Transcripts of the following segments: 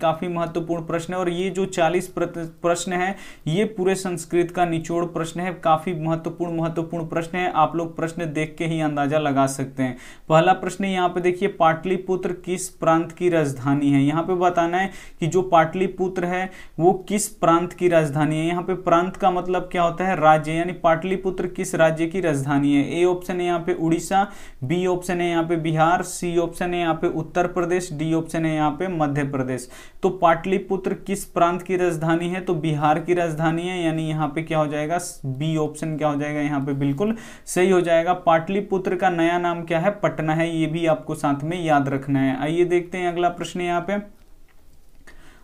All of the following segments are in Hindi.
काफी महत्वपूर्ण प्रश्न है और ये जो 40 प्रश्न है ये पूरे संस्कृत का निचोड़ प्रश्न है काफी महत्वपूर्ण महत्वपूर्ण प्रश्न है आप लोग प्रश्न देख के ही अंदाजा लगा सकते हैं पहला प्रश्न यहाँ पे देखिए पाटलिपुत्र किस प्रांत की राजधानी है यहाँ पे बताना है कि जो पाटलिपुत्र है वो किस प्रांत की राजधानी है यहाँ पे प्रांत का मतलब क्या होता है राज्य यानी पाटलिपुत्र किस राज्य की राजधानी है ए ऑप्शन है यहाँ पे उड़ीसा बी ऑप्शन है यहाँ पे बिहार सी ऑप्शन है यहाँ पे उत्तर प्रदेश डी ऑप्शन है यहाँ पे मध्य प्रदेश तो पाटलिपुत्र किस प्रांत की राजधानी है तो बिहार की राजधानी है यानी यहाँ पे क्या हो जाएगा बी ऑप्शन क्या हो जाएगा यहाँ पे बिल्कुल सही हो जाएगा पाटलिपुत्र का नया नाम क्या है पटना है ये भी आपको साथ में याद रखना है आइए देखते हैं अगला प्रश्न यहाँ पे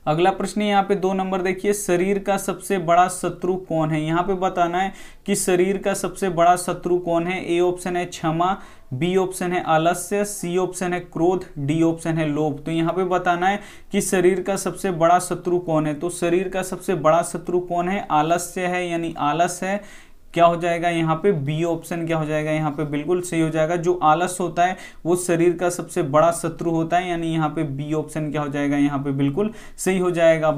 अगला प्रश्न यहाँ पे दो नंबर देखिए शरीर का सबसे बड़ा शत्रु कौन है यहाँ पे बताना है कि शरीर का सबसे बड़ा शत्रु कौन है ए ऑप्शन है क्षमा बी ऑप्शन है आलस्य सी ऑप्शन है क्रोध डी ऑप्शन है लोभ तो यहाँ पे बताना है कि शरीर का सबसे बड़ा शत्रु कौन है तो शरीर का सबसे बड़ा शत्रु कौन है आलस्य है यानी आलस है क्या हो जाएगा यहाँ पे बी ऑप्शन क्या हो जाएगा यहाँ पे बिल्कुल सही हो जाएगा जो आलस होता है वो शरीर का सबसे बड़ा शत्रु होता है यानी यहाँ पे बी ऑप्शन क्या हो जाएगा यहाँ पे बिल्कुल सही हो जाएगा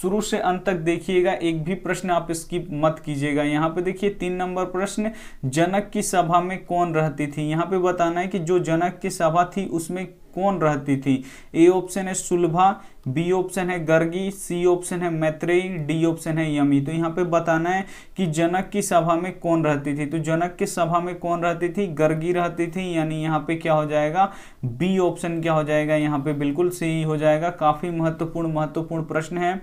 शुरू से अंत तक देखिएगा एक भी प्रश्न आप स्किप मत कीजिएगा यहाँ पे देखिए तीन नंबर प्रश्न जनक की सभा में कौन रहती थी यहाँ पे बताना है कि जो जनक की सभा थी उसमें कौन रहती थी ए ऑप्शन है सुलभा बी ऑप्शन है गर्गी सी ऑप्शन है मैत्रेयी डी ऑप्शन है यमी तो यहाँ पे बताना है कि जनक की सभा में कौन रहती थी तो जनक की सभा में कौन रहती थी गर्गी रहती थी यानी यहाँ पे क्या हो जाएगा बी ऑप्शन क्या हो जाएगा यहाँ पे बिल्कुल सही हो जाएगा काफी महत्वपूर्ण महत्वपूर्ण प्रश्न है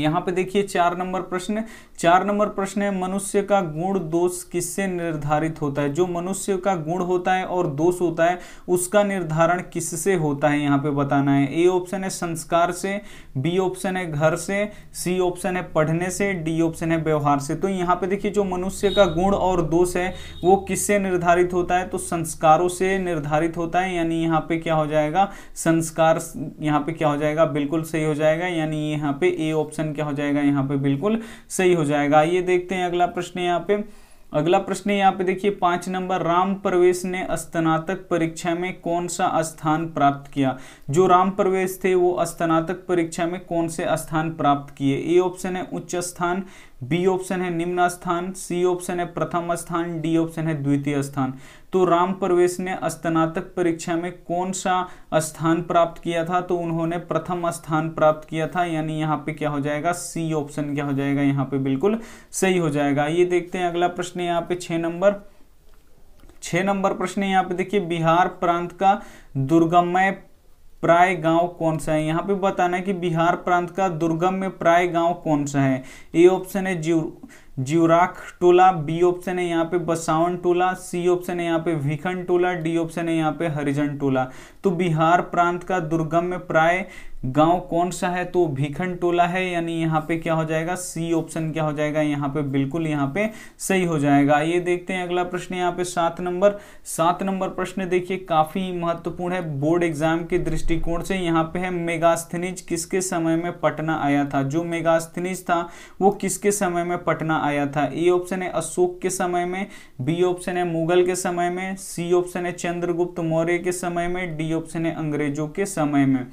यहाँ पे देखिए चार नंबर प्रश्न चार नंबर प्रश्न है मनुष्य का गुण दोष किससे निर्धारित होता है जो मनुष्य का गुण होता है और दोष होता है उसका निर्धारण किससे होता है यहाँ पे बताना है ए ऑप्शन है संस्कार से बी ऑप्शन है घर से सी ऑप्शन है पढ़ने से डी ऑप्शन है व्यवहार से तो यहाँ पे देखिए जो मनुष्य का गुण और दोष है वो किससे निर्धारित होता है तो संस्कारों से निर्धारित होता है यानी यहाँ पे क्या हो जाएगा संस्कार यहाँ पे क्या हो जाएगा बिल्कुल सही हो जाएगा यानी यहाँ पे ए ऑप्शन ऑप्शन क्या हो जाएगा यहाँ पे बिल्कुल सही हो जाएगा ये देखते हैं अगला प्रश्न यहाँ पे अगला प्रश्न यहाँ पे देखिए पांच नंबर राम प्रवेश ने स्नातक परीक्षा में कौन सा स्थान प्राप्त किया जो राम प्रवेश थे वो स्नातक परीक्षा में कौन से स्थान प्राप्त किए ए ऑप्शन है उच्च स्थान बी ऑप्शन है निम्न स्थान सी ऑप्शन है प्रथम स्थान डी ऑप्शन है द्वितीय स्थान तो राम परवेश ने स्नातक परीक्षा में कौन सा स्थान प्राप्त किया था तो उन्होंने प्रथम स्थान प्राप्त किया था यानी यहाँ पे क्या हो जाएगा सी ऑप्शन क्या हो जाएगा यहाँ पे बिल्कुल सही हो जाएगा ये देखते हैं अगला प्रश्न यहाँ पे छ नंबर छह नंबर प्रश्न यहाँ पे देखिए बिहार प्रांत का दुर्गमय प्राय गांव कौन सा है यहाँ पे बताना है कि बिहार प्रांत का दुर्गम में प्राय गांव कौन सा है ए ऑप्शन है जीव ज्यूराख टोला बी ऑप्शन है यहाँ पे बसावन टोला सी ऑप्शन है यहाँ पे विखन टोला डी ऑप्शन है यहाँ पे हरिजन टोला तो बिहार प्रांत का दुर्गम में प्राय गांव कौन सा है तो भीखन टोला है यानी यहाँ पे क्या हो जाएगा सी ऑप्शन क्या हो जाएगा यहाँ पे बिल्कुल यहाँ पे सही हो जाएगा ये देखते हैं अगला प्रश्न यहाँ पे सात नंबर सात नंबर प्रश्न देखिए काफी महत्वपूर्ण है बोर्ड एग्जाम के दृष्टिकोण से यहाँ पे है मेगास्थनिज किसके समय में पटना आया था जो मेगास्थनिज था वो किसके समय में पटना आया था ए ऑप्शन है अशोक के समय में बी ऑप्शन है मुगल के समय में सी ऑप्शन है चंद्रगुप्त मौर्य के समय में डी ऑप्शन है अंग्रेजों के समय में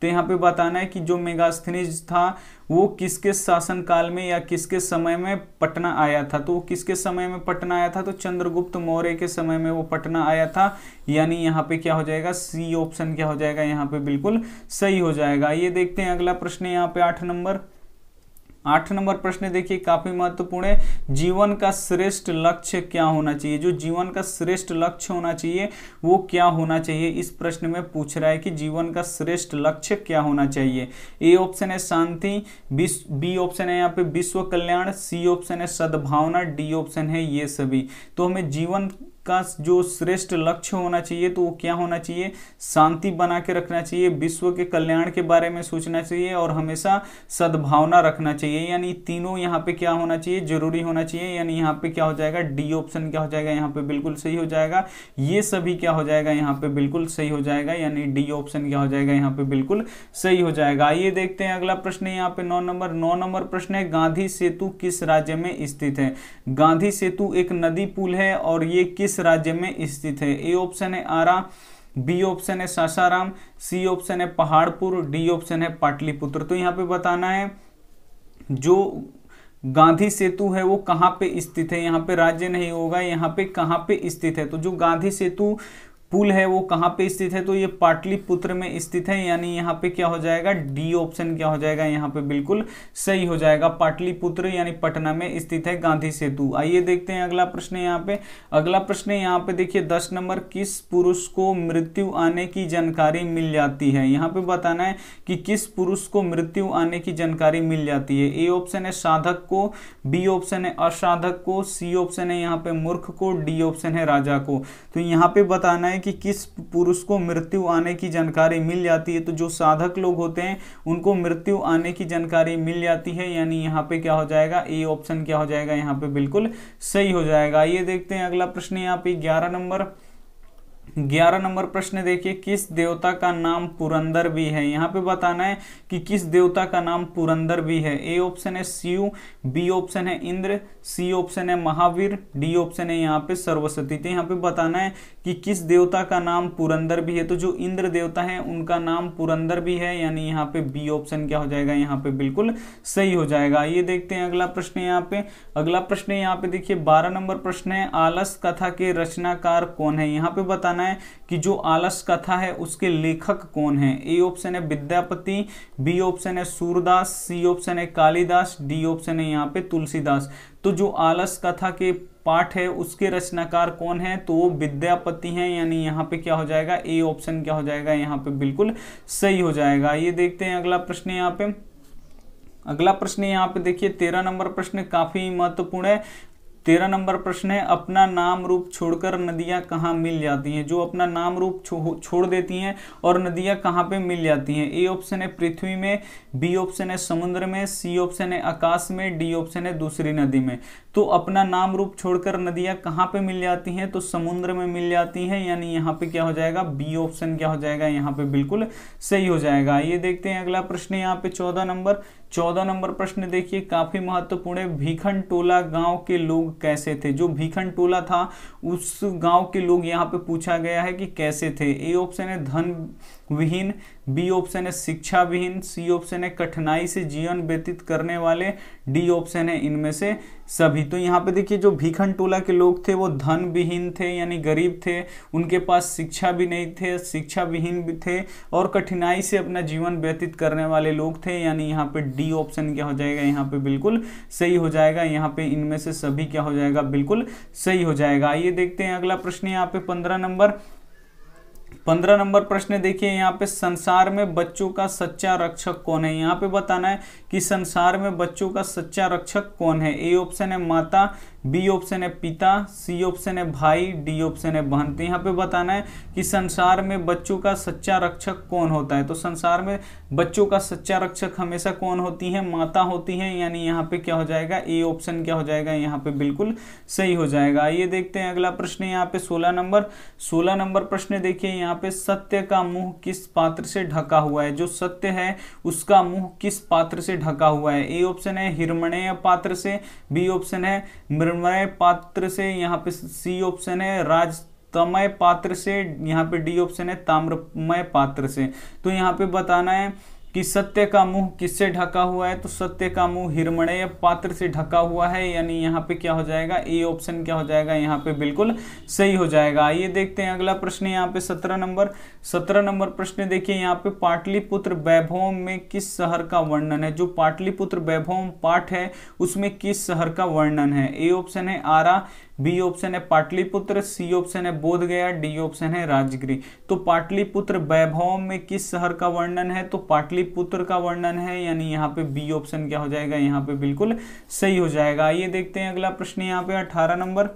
तो यहाँ पे बताना है कि जो मेगास्थनीज था वो किसके शासनकाल में या किसके समय में पटना आया था तो वो किसके समय में पटना आया था तो चंद्रगुप्त मौर्य के समय में वो पटना आया था यानी यहाँ पे क्या हो जाएगा सी ऑप्शन क्या हो जाएगा यहाँ पे बिल्कुल सही हो जाएगा ये देखते हैं अगला प्रश्न यहाँ पे आठ नंबर आठ नंबर प्रश्न देखिए काफी महत्वपूर्ण है जीवन का श्रेष्ठ लक्ष्य क्या होना चाहिए जो जीवन का श्रेष्ठ लक्ष्य होना चाहिए वो क्या होना चाहिए इस प्रश्न में पूछ रहा है कि जीवन का श्रेष्ठ लक्ष्य क्या होना चाहिए ए ऑप्शन है शांति बी ऑप्शन है यहाँ पे विश्व कल्याण सी ऑप्शन है सद्भावना डी ऑप्शन है ये सभी तो हमें जीवन का जो श्रेष्ठ लक्ष्य होना चाहिए तो वो क्या होना चाहिए शांति बना के रखना चाहिए विश्व के कल्याण के बारे में सोचना चाहिए और हमेशा सद्भावना रखना चाहिए यानी तीनों यहाँ पे क्या होना चाहिए जरूरी होना चाहिए यानी यहाँ पे क्या हो जाएगा डी ऑप्शन क्या हो जाएगा यहाँ पे बिल्कुल सही हो जाएगा ये सभी क्या हो जाएगा यहाँ पे बिल्कुल सही हो जाएगा यानी डी ऑप्शन क्या हो जाएगा यहाँ पे बिल्कुल सही हो जाएगा आइए देखते हैं अगला प्रश्न यहाँ पे नौ नंबर नौ नंबर प्रश्न है गांधी सेतु किस राज्य में स्थित है गांधी सेतु एक नदी पुल है और ये किस किस राज्य में स्थित है ए ऑप्शन है आरा बी ऑप्शन है सासाराम सी ऑप्शन है पहाड़पुर डी ऑप्शन है पाटलिपुत्र तो यहाँ पे बताना है जो गांधी सेतु है वो कहाँ पे स्थित है यहाँ पे राज्य नहीं होगा यहाँ पे कहाँ पे स्थित है तो जो गांधी सेतु पुल है वो कहाँ पे स्थित है तो ये पाटलिपुत्र में स्थित है यानी यहाँ पे क्या हो जाएगा डी ऑप्शन क्या हो जाएगा यहाँ पे बिल्कुल सही हो जाएगा पाटलिपुत्र यानी पटना में स्थित है गांधी सेतु आइए देखते हैं अगला प्रश्न यहाँ पे अगला प्रश्न यहाँ पे देखिए दस नंबर किस पुरुष को मृत्यु आने की जानकारी मिल जाती है यहाँ पे बताना है कि किस पुरुष को मृत्यु आने की जानकारी मिल जाती है ए ऑप्शन है साधक को बी ऑप्शन है असाधक को सी ऑप्शन है यहाँ पे मूर्ख को डी ऑप्शन है राजा को तो यहाँ पे बताना है कि किस पुरुष को मृत्यु आने की जानकारी मिल जाती है तो जो साधक लोग होते हैं उनको मृत्यु आने की जानकारी मिल जाती है यानी यहाँ पे क्या हो जाएगा ए ऑप्शन क्या हो जाएगा यहाँ पे बिल्कुल सही हो जाएगा ये देखते हैं अगला प्रश्न यहाँ पे ग्यारह नंबर ग्यारह नंबर प्रश्न देखिए किस देवता का नाम पुरंदर भी है यहाँ पे बताना है कि किस देवता का नाम पुरंदर भी है ए ऑप्शन है शिव बी ऑप्शन है इंद्र सी ऑप्शन है महावीर डी ऑप्शन है यहाँ पे सर्वस्वती तो यहाँ पे बताना है कि किस देवता का नाम पुरंदर भी है तो जो इंद्र देवता है उनका नाम पुरंदर भी है यानी यहाँ पे बी ऑप्शन क्या हो जाएगा यहाँ पे बिल्कुल सही हो जाएगा ये देखते हैं अगला प्रश्न यहाँ पे अगला प्रश्न यहाँ पे देखिए बारह नंबर प्रश्न है आलस कथा के रचनाकार कौन है यहाँ पे बताना बताना है कि जो आलस कथा है उसके लेखक कौन है ए ऑप्शन है विद्यापति बी ऑप्शन है सूरदास सी ऑप्शन है कालिदास डी ऑप्शन है यहाँ पे तुलसीदास तो जो आलस कथा के पाठ है उसके रचनाकार कौन है तो वो विद्यापति हैं यानी यहाँ पे क्या हो जाएगा ए ऑप्शन क्या हो जाएगा यहाँ पे बिल्कुल सही हो जाएगा ये देखते हैं अगला प्रश्न यहाँ पे अगला प्रश्न यहाँ पे देखिए तेरह नंबर प्रश्न काफी महत्वपूर्ण है तेरह नंबर प्रश्न है अपना नाम रूप छोड़कर नदियां कहाँ मिल जाती हैं जो अपना नाम रूप छो, छोड़ देती हैं और नदियां कहाँ पे मिल जाती हैं ए ऑप्शन है पृथ्वी में बी ऑप्शन है समुद्र में सी ऑप्शन है आकाश में डी ऑप्शन है दूसरी नदी में तो अपना नाम रूप छोड़कर नदियां कहाँ पे मिल जाती हैं तो समुद्र में मिल जाती हैं यानी यहाँ पे क्या हो जाएगा बी ऑप्शन क्या हो जाएगा यहाँ पे बिल्कुल सही हो जाएगा ये देखते हैं अगला प्रश्न यहाँ पे चौदह नंबर चौदह नंबर प्रश्न देखिए काफी महत्वपूर्ण है भीखन टोला गांव के लोग कैसे थे जो भीखन टोला था उस गांव के लोग यहाँ पे पूछा गया है कि कैसे थे ए ऑप्शन है धन विहीन बी ऑप्शन है शिक्षा विहीन सी ऑप्शन है कठिनाई से जीवन व्यतीत करने वाले डी ऑप्शन है इनमें से सभी तो यहाँ पे देखिए जो भीखन टोला के लोग थे वो धन विहीन थे यानी गरीब थे उनके पास शिक्षा भी नहीं थे शिक्षा विहीन भी थे और कठिनाई से अपना जीवन व्यतीत करने वाले लोग थे यानी यहाँ पे डी ऑप्शन क्या हो जाएगा यहाँ पे बिल्कुल सही हो जाएगा यहाँ पे इनमें से सभी क्या हो जाएगा बिल्कुल सही हो जाएगा आइए देखते हैं अगला प्रश्न यहाँ पे पंद्रह नंबर पंद्रह नंबर प्रश्न देखिए यहाँ पे संसार में बच्चों का सच्चा रक्षक कौन है यहाँ पे बताना है कि संसार में बच्चों का सच्चा रक्षक कौन है ए ऑप्शन है माता बी ऑप्शन है पिता सी ऑप्शन है भाई डी ऑप्शन है बहन तो यहाँ पे बताना है कि संसार में बच्चों का सच्चा रक्षक कौन होता है तो संसार में बच्चों का सच्चा रक्षक हमेशा कौन होती है माता होती है यानी यहाँ पे क्या हो जाएगा ए ऑप्शन क्या हो जाएगा यहाँ पे बिल्कुल सही हो जाएगा ये देखते हैं अगला प्रश्न यहाँ पे सोलह नंबर सोलह नंबर प्रश्न देखिए यहाँ यहाँ पे सत्य का मुंह किस पात्र से ढका हुआ है जो सत्य है उसका मुंह किस पात्र से ढका हुआ है ए ऑप्शन है हिरमणय पात्र से बी ऑप्शन है मृमय पात्र से यहाँ पे सी ऑप्शन है राज तमय पात्र से यहाँ पे डी ऑप्शन है ताम्रमय पात्र से तो यहाँ पे बताना है कि सत्य का मुंह किससे ढका हुआ है तो सत्य का मुंह हिरमणय पात्र से ढका हुआ है यानी यहाँ पे क्या हो जाएगा ए ऑप्शन क्या हो जाएगा यहाँ पे बिल्कुल सही हो जाएगा आइए देखते हैं अगला प्रश्न यहाँ पे सत्रह नंबर सत्रह नंबर प्रश्न देखिए यहाँ पे पाटलिपुत्र वैभव में किस शहर का वर्णन है जो पाटलिपुत्र वैभव पाठ है उसमें किस शहर का वर्णन है ए ऑप्शन है आरा बी ऑप्शन है पाटलिपुत्र सी ऑप्शन है बोध गया डी ऑप्शन है राजगिरी तो पाटलिपुत्र वैभव में किस शहर का वर्णन है तो पाटलिपुत्र का वर्णन है यानी यहाँ पे बी ऑप्शन क्या हो जाएगा यहाँ पे बिल्कुल सही हो जाएगा आइए देखते हैं अगला प्रश्न यहाँ पे अठारह नंबर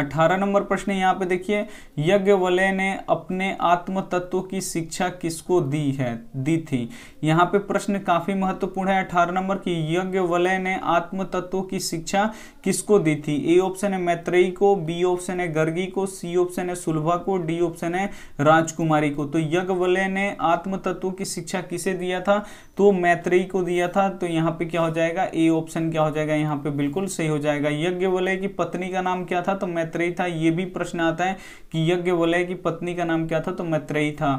अठारह नंबर प्रश्न यहाँ पे देखिए वलय ने अपने आत्म तत्व की शिक्षा किसको दी है दी थी यहाँ पे प्रश्न काफी महत्वपूर्ण है अठारह नंबर की यज्ञ वलय ने आत्म तत्व की शिक्षा किसको दी थी ए ऑप्शन है मैत्रेयी को बी ऑप्शन है गर्गी को सी ऑप्शन है सुलभा को डी ऑप्शन है राजकुमारी को तो यज्ञ वलय ने आत्म तत्व की शिक्षा किसे दिया था तो मैत्रेयी को दिया था तो यहाँ पे क्या हो जाएगा ए ऑप्शन क्या हो जाएगा यहाँ पे बिल्कुल सही हो जाएगा यज्ञ वलय की पत्नी का नाम क्या था तो मैत्रेयी था ये भी प्रश्न आता है कि यज्ञ वलय की पत्नी का नाम क्या था तो मैत्रेयी था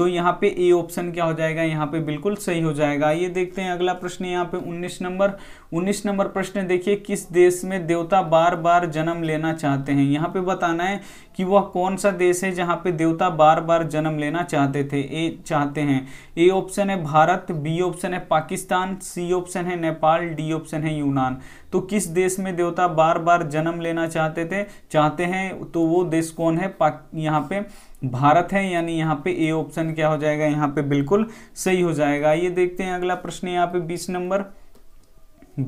तो यहाँ पे ए ऑप्शन क्या हो जाएगा यहाँ पे बिल्कुल सही हो जाएगा ये देखते हैं अगला प्रश्न यहाँ पे 19 नंबर 19 नंबर प्रश्न देखिए किस देश में देवता बार बार जन्म लेना चाहते हैं यहाँ पे बताना है कि वह कौन सा देश है जहाँ पे देवता बार बार जन्म लेना चाहते थे ए चाहते हैं ए ऑप्शन है भारत बी ऑप्शन है पाकिस्तान सी ऑप्शन है नेपाल डी ऑप्शन है यूनान तो किस देश में देवता बार बार जन्म लेना चाहते थे चाहते हैं तो वो देश कौन है यहाँ पे भारत है यानी यहाँ पे ए ऑप्शन क्या हो जाएगा यहाँ पे बिल्कुल सही हो जाएगा ये देखते हैं अगला प्रश्न यहाँ पे बीस नंबर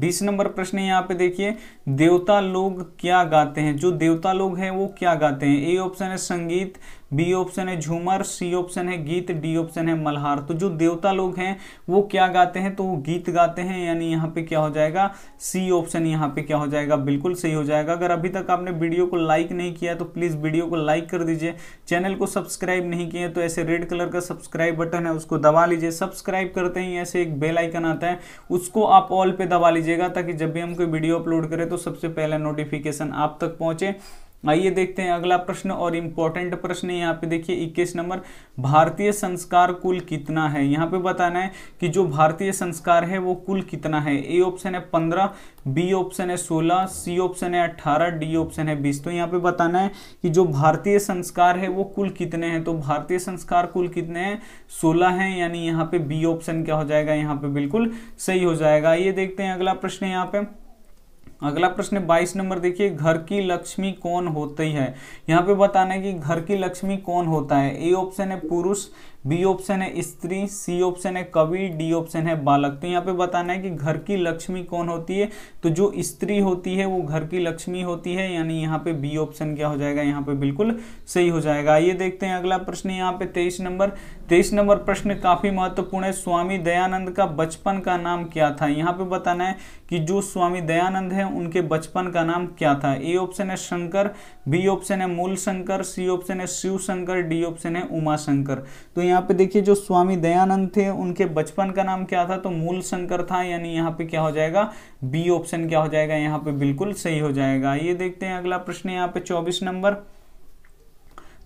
बीस नंबर प्रश्न यहाँ पे देखिए देवता लोग क्या गाते हैं जो देवता लोग हैं वो क्या गाते हैं ए ऑप्शन है संगीत बी ऑप्शन है झूमर सी ऑप्शन है गीत डी ऑप्शन है मल्हार तो जो देवता लोग हैं वो क्या गाते हैं तो वो गीत गाते हैं यानी यहाँ पे क्या हो जाएगा सी ऑप्शन यहाँ पे क्या हो जाएगा बिल्कुल सही हो जाएगा अगर अभी तक आपने वीडियो को लाइक नहीं किया तो प्लीज़ वीडियो को लाइक कर दीजिए चैनल को सब्सक्राइब नहीं किया तो ऐसे रेड कलर का सब्सक्राइब बटन है उसको दबा लीजिए सब्सक्राइब करते ही ऐसे एक बेल आइकन आता है उसको आप ऑल पे दबा लीजिएगा ताकि जब भी हम कोई वीडियो अपलोड करें तो सबसे पहले नोटिफिकेशन आप तक पहुंचे आइए देखते हैं अगला प्रश्न और इम्पोर्टेंट प्रश्न है यहाँ पे देखिए इक्कीस नंबर भारतीय संस्कार कुल कितना है यहाँ पे बताना है कि जो भारतीय संस्कार है वो कुल कितना है ए ऑप्शन है पंद्रह बी ऑप्शन है सोलह सी ऑप्शन है अट्ठारह डी ऑप्शन है बीस तो यहाँ पे बताना है कि जो भारतीय संस्कार है वो कुल कितने हैं तो भारतीय संस्कार कुल कितने हैं सोलह है यानी यहाँ पे बी ऑप्शन क्या हो जाएगा यहाँ पे बिल्कुल सही हो जाएगा ये देखते हैं अगला प्रश्न यहाँ पे अगला प्रश्न है बाईस नंबर देखिए घर की लक्ष्मी कौन होती है यहाँ पे बताना है कि घर की लक्ष्मी कौन होता है ए ऑप्शन है पुरुष बी ऑप्शन है स्त्री सी ऑप्शन है कवि डी ऑप्शन है बालक तो यहाँ पे बताना है कि घर की लक्ष्मी कौन होती है तो जो स्त्री होती है वो घर की लक्ष्मी होती है यानी यहाँ पे बी ऑप्शन क्या हो जाएगा यहाँ पे बिल्कुल सही हो जाएगा आइए देखते हैं अगला प्रश्न यहाँ पे तेईस नंबर तेईस नंबर प्रश्न काफी महत्वपूर्ण है स्वामी दयानंद का बचपन का नाम क्या था यहाँ पे बताना है कि जो स्वामी दयानंद है उनके बचपन का नाम क्या था ए ऑप्शन है शंकर बी ऑप्शन है मूल शंकर सी ऑप्शन है शिव शंकर डी ऑप्शन है उमा शंकर तो यहाँ पे देखिए जो स्वामी दयानंद थे उनके बचपन का नाम क्या था तो मूल शंकर था यानी यहाँ पे क्या हो जाएगा बी ऑप्शन क्या हो जाएगा यहाँ पे बिल्कुल सही हो जाएगा ये देखते हैं अगला प्रश्न यहाँ पे चौबीस नंबर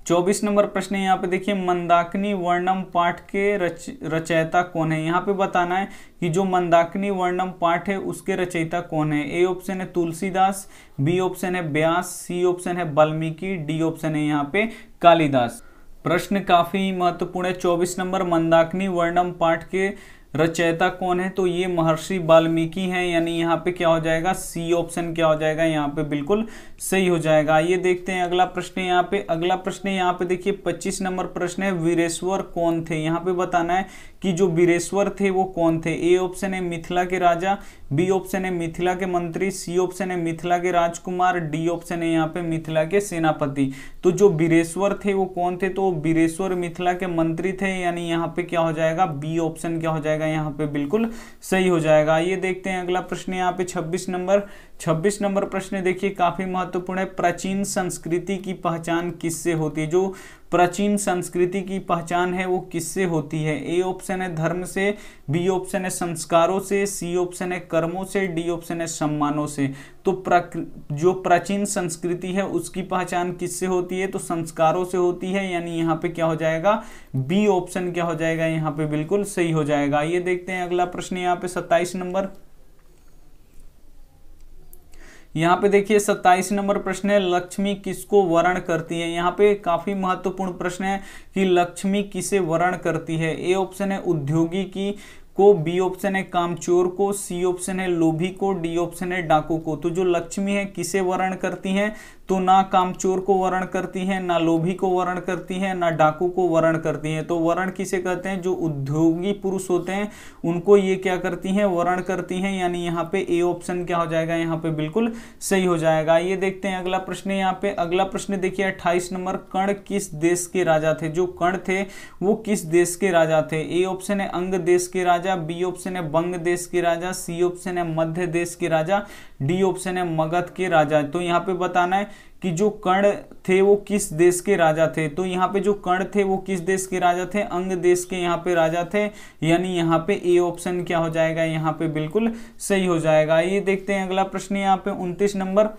चौबीस नंबर प्रश्न यहाँ पे देखिए मंदाकिनी वर्णम पाठ के रच रचयिता कौन है यहाँ पे बताना है कि जो मंदाकिनी वर्णम पाठ है उसके रचयिता कौन है ए ऑप्शन है तुलसीदास बी ऑप्शन है ब्यास सी ऑप्शन है बाल्मीकि डी ऑप्शन है यहाँ पे कालिदास प्रश्न काफी महत्वपूर्ण है चौबीस नंबर मंदाकिनी वर्णम पाठ के रचयिता कौन है तो ये महर्षि वाल्मीकि हैं यानी यहाँ पे क्या हो जाएगा सी ऑप्शन क्या हो जाएगा यहाँ पे बिल्कुल सही हो जाएगा ये देखते हैं अगला प्रश्न यहाँ पे अगला प्रश्न यहाँ पे देखिए पच्चीस नंबर प्रश्न है वीरेश्वर कौन थे यहाँ पे बताना है कि जो वीरेश्वर थे वो कौन थे ए ऑप्शन है मिथिला के राजा बी ऑप्शन है मिथिला के मंत्री सी ऑप्शन है मिथिला के राजकुमार डी ऑप्शन है यहाँ पे मिथिला के सेनापति तो जो बीरेश्वर थे वो कौन थे तो बीरेश्वर मिथिला के मंत्री थे यानी यहाँ पे क्या हो जाएगा बी ऑप्शन क्या हो जाएगा जाएगा यहाँ पे बिल्कुल सही हो जाएगा ये देखते हैं अगला प्रश्न यहाँ पे 26 नंबर 26 नंबर प्रश्न देखिए काफी महत्वपूर्ण है प्राचीन संस्कृति की पहचान किससे होती है जो प्राचीन संस्कृति की पहचान है वो किससे होती है ए ऑप्शन है धर्म से बी ऑप्शन है संस्कारों से सी ऑप्शन है कर्मों से डी ऑप्शन है सम्मानों से तो प्रा, जो प्राचीन संस्कृति है उसकी पहचान किससे होती है तो संस्कारों से होती है यानी यहाँ पे क्या हो जाएगा बी ऑप्शन क्या हो जाएगा यहाँ पे बिल्कुल सही हो जाएगा ये देखते हैं अगला प्रश्न यहाँ पे सत्ताईस नंबर यहाँ पे देखिए सत्ताईस नंबर प्रश्न है लक्ष्मी किसको वर्ण करती है यहाँ पे काफी महत्वपूर्ण प्रश्न है कि लक्ष्मी किसे वर्ण करती है ए ऑप्शन है उद्योगी की को बी ऑप्शन है कामचोर को सी ऑप्शन है लोभी को डी ऑप्शन है डाकू को तो जो लक्ष्मी है किसे वर्ण करती हैं तो ना कामचोर को वर्ण करती हैं ना लोभी को वर्ण करती हैं ना डाकू को वर्ण करती हैं तो वर्ण किसे कहते हैं जो उद्योगी पुरुष होते हैं उनको ये क्या करती हैं वर्ण करती हैं यानी यहाँ पे ए ऑप्शन क्या हो जाएगा यहाँ पे बिल्कुल सही हो जाएगा ये देखते हैं अगला प्रश्न यहाँ पे अगला प्रश्न देखिए अट्ठाईस नंबर कर्ण किस देश के राजा थे जो कर्ण थे वो किस देश के राजा थे ए ऑप्शन है अंग देश के राजा राजा बी ऑप्शन है बंग देश के राजा सी ऑप्शन है मध्य देश के राजा डी ऑप्शन है मगध के राजा तो यहाँ पे बताना है कि जो कर्ण थे वो किस देश के राजा थे तो यहाँ पे जो कर्ण थे वो किस देश के राजा थे अंग देश के यहाँ पे राजा थे यानी यहाँ पे ए ऑप्शन क्या हो जाएगा यहाँ पे बिल्कुल सही हो जाएगा ये देखते हैं अगला प्रश्न यहाँ पे उन्तीस नंबर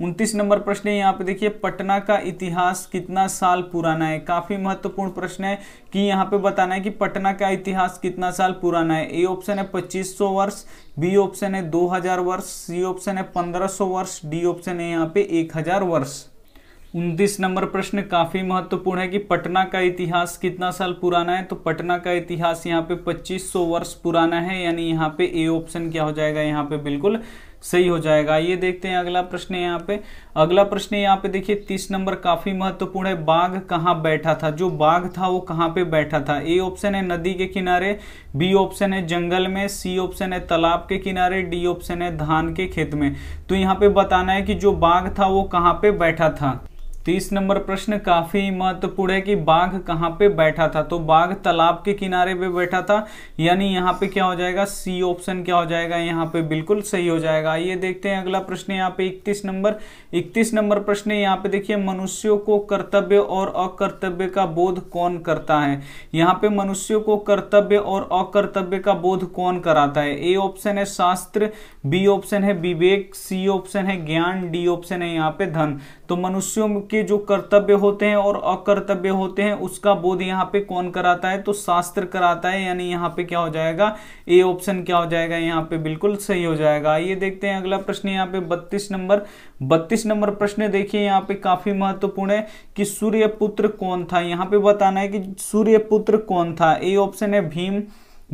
उनतीस नंबर प्रश्न है यहाँ पे देखिए पटना का इतिहास कितना साल पुराना है काफ़ी महत्वपूर्ण प्रश्न है कि यहाँ पे बताना है कि पटना का इतिहास कितना साल पुराना है ए ऑप्शन है 2500 वर्ष बी ऑप्शन है 2000 वर्ष सी ऑप्शन है 1500 वर्ष डी ऑप्शन है यहाँ पे 1000 वर्ष उनतीस नंबर प्रश्न काफ़ी महत्वपूर्ण है कि पटना का इतिहास कितना साल पुराना है तो पटना का इतिहास यहाँ पे सौ वर्ष पुराना है यानी यहाँ पे ए ऑप्शन क्या हो जाएगा यहाँ पे बिल्कुल सही हो जाएगा ये देखते हैं अगला प्रश्न यहाँ पे अगला प्रश्न यहाँ पे देखिए तीस नंबर काफी महत्वपूर्ण है बाघ कहाँ बैठा था जो बाघ था वो कहाँ पे बैठा था ए ऑप्शन है नदी के किनारे बी ऑप्शन है जंगल में सी ऑप्शन है तालाब के किनारे डी ऑप्शन है धान के खेत में तो यहाँ पे बताना है कि जो बाघ था वो कहाँ पे बैठा था तीस नंबर प्रश्न काफी महत्वपूर्ण है कि बाघ कहाँ पे बैठा था तो बाघ तालाब के किनारे पे बैठा था यानी यहाँ पे क्या हो जाएगा सी ऑप्शन क्या हो जाएगा यहाँ पे बिल्कुल सही हो जाएगा ये देखते हैं अगला प्रश्न यहाँ पे इकतीस नंबर इकतीस नंबर प्रश्न यहाँ पे देखिए मनुष्यों को कर्तव्य और अकर्तव्य का बोध कौन करता है यहाँ पे मनुष्यों को कर्तव्य और अकर्तव्य का बोध कौन कराता है ए ऑप्शन है शास्त्र बी ऑप्शन है विवेक सी ऑप्शन है ज्ञान डी ऑप्शन है यहाँ पे धन तो मनुष्यों के जो कर्तव्य होते हैं और अकर्तव्य होते हैं उसका बोध यहाँ पे कौन कराता है तो शास्त्र कराता है यानी यहाँ पे क्या हो जाएगा ए ऑप्शन क्या हो जाएगा यहाँ पे बिल्कुल सही हो जाएगा ये देखते हैं अगला प्रश्न यहाँ पे बत्तीस नंबर बत्तीस नंबर प्रश्न देखिए यहाँ पे काफी महत्वपूर्ण है कि सूर्य पुत्र कौन था यहाँ पे बताना है कि सूर्य पुत्र कौन था ए ऑप्शन है भीम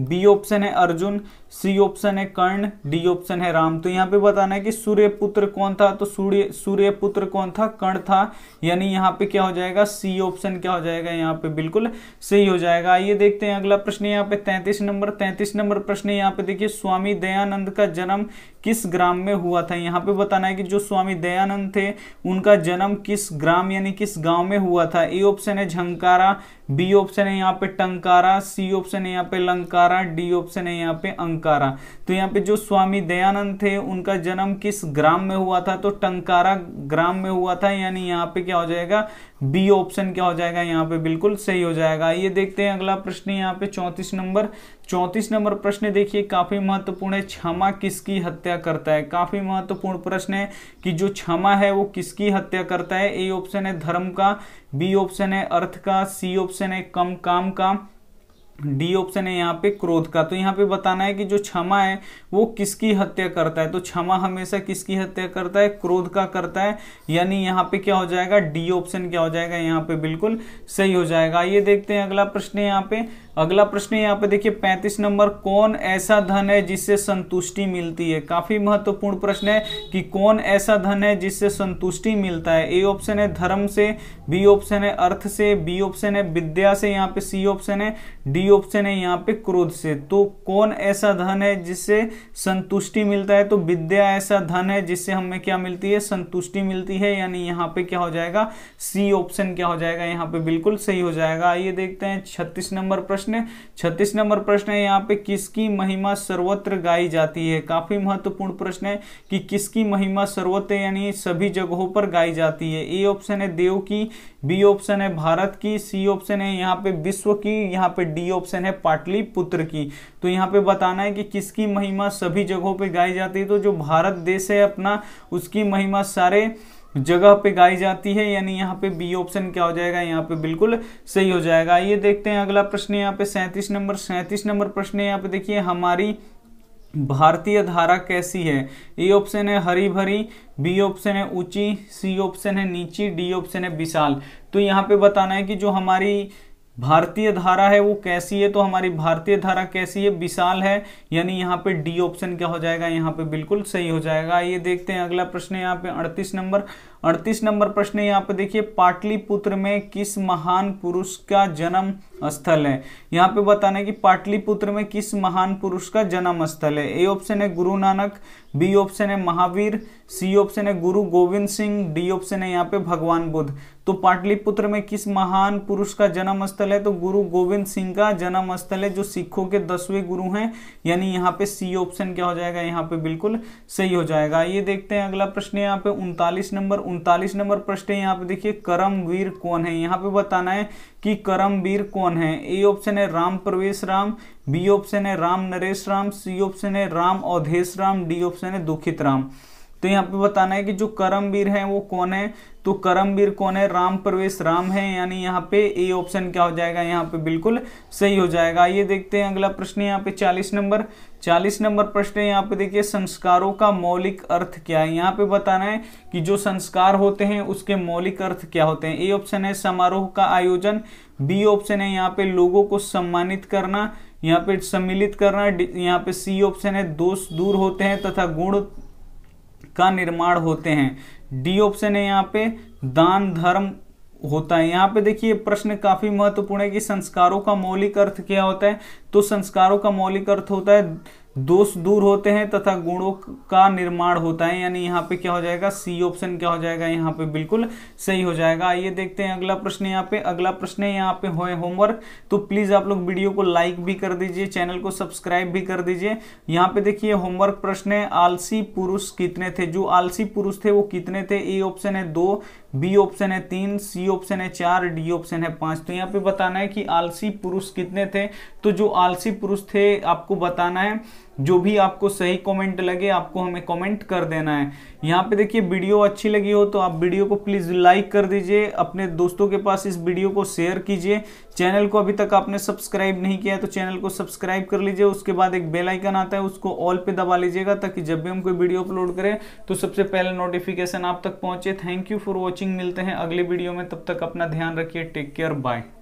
बी ऑप्शन है अर्जुन सी ऑप्शन है कर्ण डी ऑप्शन है राम तो यहाँ पे बताना है कि सूर्य पुत्र कौन था तो सूर्य सूर्य पुत्र कौन था कर्ण था यानी यहाँ पे क्या हो जाएगा सी ऑप्शन क्या हो जाएगा यहाँ पे बिल्कुल सही हो जाएगा आइए देखते हैं अगला प्रश्न यहाँ पे तैतीस नंबर तैतीस नंबर प्रश्न यहाँ पे देखिए स्वामी दयानंद का जन्म किस ग्राम में हुआ था यहाँ पे बताना है कि जो स्वामी दयानंद थे उनका जन्म किस ग्राम यानी किस गाँव में हुआ था ए ऑप्शन है झंकारा बी ऑप्शन है यहाँ पे टंकारा सी ऑप्शन है यहाँ पे लंकारा डी ऑप्शन है यहाँ पे अंकारा तो यहाँ पे जो स्वामी दयानंद थे उनका जन्म किस ग्राम में हुआ था तो टंकारा ग्राम में हुआ था यानी यहाँ पे क्या हो जाएगा बी ऑप्शन क्या हो जाएगा यहाँ पे बिल्कुल सही हो जाएगा ये देखते हैं अगला प्रश्न यहाँ पे चौंतीस नंबर चौंतीस नंबर प्रश्न देखिए काफी महत्वपूर्ण है क्षमा किसकी हत्या करता है काफी महत्वपूर्ण प्रश्न है कि जो क्षमा है वो किसकी हत्या करता है ए ऑप्शन है धर्म का बी ऑप्शन है अर्थ का सी ऑप्शन है कम काम का डी ऑप्शन है यहाँ पे क्रोध का तो यहाँ पे बताना है कि जो क्षमा है वो किसकी हत्या करता है तो क्षमा हमेशा किसकी हत्या करता है क्रोध का करता है यानी यहाँ पे क्या हो जाएगा डी ऑप्शन क्या हो जाएगा यहाँ पे बिल्कुल सही हो जाएगा ये देखते हैं अगला प्रश्न यहाँ पे अगला प्रश्न यहाँ पे देखिए पैंतीस नंबर कौन ऐसा धन है जिससे संतुष्टि मिलती है काफी महत्वपूर्ण प्रश्न है कि कौन ऐसा धन है जिससे संतुष्टि मिलता है ए ऑप्शन है धर्म से बी ऑप्शन है अर्थ से बी ऑप्शन है विद्या से यहाँ पे सी ऑप्शन है डी ऑप्शन है यहाँ पे क्रोध से तो कौन ऐसा धन है जिससे संतुष्टि मिलता है तो विद्या ऐसा धन है जिससे हमें क्या मिलती है संतुष्टि मिलती है यानी यहाँ पे क्या हो जाएगा सी ऑप्शन क्या हो जाएगा यहाँ पे बिल्कुल सही हो जाएगा आइए देखते हैं छत्तीस नंबर प्रश्न प्रश्न छत्तीस नंबर प्रश्न है यहाँ पे किसकी महिमा सर्वत्र गाई जाती है काफी महत्वपूर्ण प्रश्न है कि किसकी महिमा सर्वत्र यानी सभी जगहों पर गाई जाती है ए ऑप्शन है देव की बी ऑप्शन है भारत की सी ऑप्शन है यहाँ पे विश्व की यहाँ पे डी ऑप्शन है पाटली पुत्र की तो यहाँ पे बताना है कि किसकी महिमा सभी जगहों पे गाई जाती है तो जो भारत देश है अपना उसकी महिमा सारे जगह पे गाई जाती है यानी यहाँ पे बी ऑप्शन क्या हो जाएगा यहाँ पे बिल्कुल सही हो जाएगा ये देखते हैं अगला प्रश्न यहाँ पे सैंतीस नंबर सैंतीस नंबर प्रश्न यहाँ पे देखिए हमारी भारतीय धारा कैसी है ए ऑप्शन है हरी भरी बी ऑप्शन है ऊंची सी ऑप्शन है नीची डी ऑप्शन है विशाल तो यहाँ पे बताना है कि जो हमारी भारतीय धारा है वो कैसी है तो हमारी भारतीय धारा कैसी है विशाल है यानी यहाँ पे डी ऑप्शन क्या हो जाएगा यहाँ पे बिल्कुल सही हो जाएगा ये देखते हैं अगला प्रश्न यहाँ पे अड़तीस नंबर अड़तीस नंबर प्रश्न यहाँ पे देखिए पाटलिपुत्र में किस महान पुरुष का जन्म स्थल है यहाँ पे बताना है कि पाटलिपुत्र में किस महान पुरुष का जन्म स्थल है ए ऑप्शन है गुरु नानक बी ऑप्शन है महावीर सी ऑप्शन है गुरु गोविंद सिंह डी ऑप्शन है यहाँ पे भगवान बुद्ध तो पाटलिपुत्र में किस महान पुरुष का जन्म स्थल है तो गुरु गोविंद सिंह का जन्म स्थल है जो सिखों के दसवें गुरु हैं यानी यहाँ पे सी ऑप्शन क्या हो जाएगा यहाँ पे बिल्कुल सही हो जाएगा ये देखते हैं अगला प्रश्न यहाँ पे उनतालीस नंबर उनतालीस नंबर प्रश्न है यहाँ पे देखिए करमवीर कौन है यहाँ पे बताना है कि करमवीर कौन है ए ऑप्शन है राम प्रवेश राम बी ऑप्शन है राम नरेश राम सी ऑप्शन है राम अवधेश राम डी ऑप्शन है दुखित राम तो यहाँ पे बताना है कि जो करमवीर हैं वो कौन है तो करमवीर कौन है राम प्रवेश राम है यानी यहाँ पे ए ऑप्शन क्या हो जाएगा यहाँ पे बिल्कुल सही हो जाएगा ये देखते हैं अगला प्रश्न यहाँ पे चालीस नंबर चालीस नंबर प्रश्न यहाँ पे देखिए संस्कारों का मौलिक अर्थ क्या है यहाँ पे बताना है कि जो संस्कार होते हैं उसके मौलिक अर्थ क्या होते हैं ए ऑप्शन है समारोह का आयोजन बी ऑप्शन है यहाँ पे लोगों को सम्मानित करना यहाँ पे सम्मिलित करना यहाँ पे सी ऑप्शन है दोष दूर होते हैं तथा गुण का निर्माण होते हैं डी ऑप्शन है यहाँ पे दान धर्म होता है यहाँ पे देखिए प्रश्न काफी महत्वपूर्ण है कि संस्कारों का मौलिक अर्थ क्या होता है तो संस्कारों का मौलिक अर्थ होता है दोष दूर होते हैं तथा गुणों का निर्माण होता है यानी यहाँ पे क्या हो जाएगा सी ऑप्शन क्या हो जाएगा यहाँ पे बिल्कुल सही हो जाएगा आइए देखते हैं अगला प्रश्न यहाँ पे अगला प्रश्न है यहाँ पे होए होमवर्क तो प्लीज आप लोग वीडियो को लाइक भी कर दीजिए चैनल को सब्सक्राइब भी कर दीजिए यहाँ पे देखिए होमवर्क प्रश्न है आलसी पुरुष कितने थे जो आलसी पुरुष थे वो कितने थे ए ऑप्शन है दो बी ऑप्शन है तीन सी ऑप्शन है चार डी ऑप्शन है पांच तो यहाँ पे बताना है कि आलसी पुरुष कितने थे तो जो आलसी पुरुष थे आपको बताना है जो भी आपको सही कमेंट लगे आपको हमें कमेंट कर देना है यहाँ पे देखिए वीडियो अच्छी लगी हो तो आप वीडियो को प्लीज़ लाइक कर दीजिए अपने दोस्तों के पास इस वीडियो को शेयर कीजिए चैनल को अभी तक आपने सब्सक्राइब नहीं किया है तो चैनल को सब्सक्राइब कर लीजिए उसके बाद एक बेल आइकन आता है उसको ऑल पे दबा लीजिएगा ताकि जब भी हम कोई वीडियो अपलोड करें तो सबसे पहले नोटिफिकेशन आप तक पहुँचे थैंक यू फॉर वॉचिंग मिलते हैं अगले वीडियो में तब तक अपना ध्यान रखिए टेक केयर बाय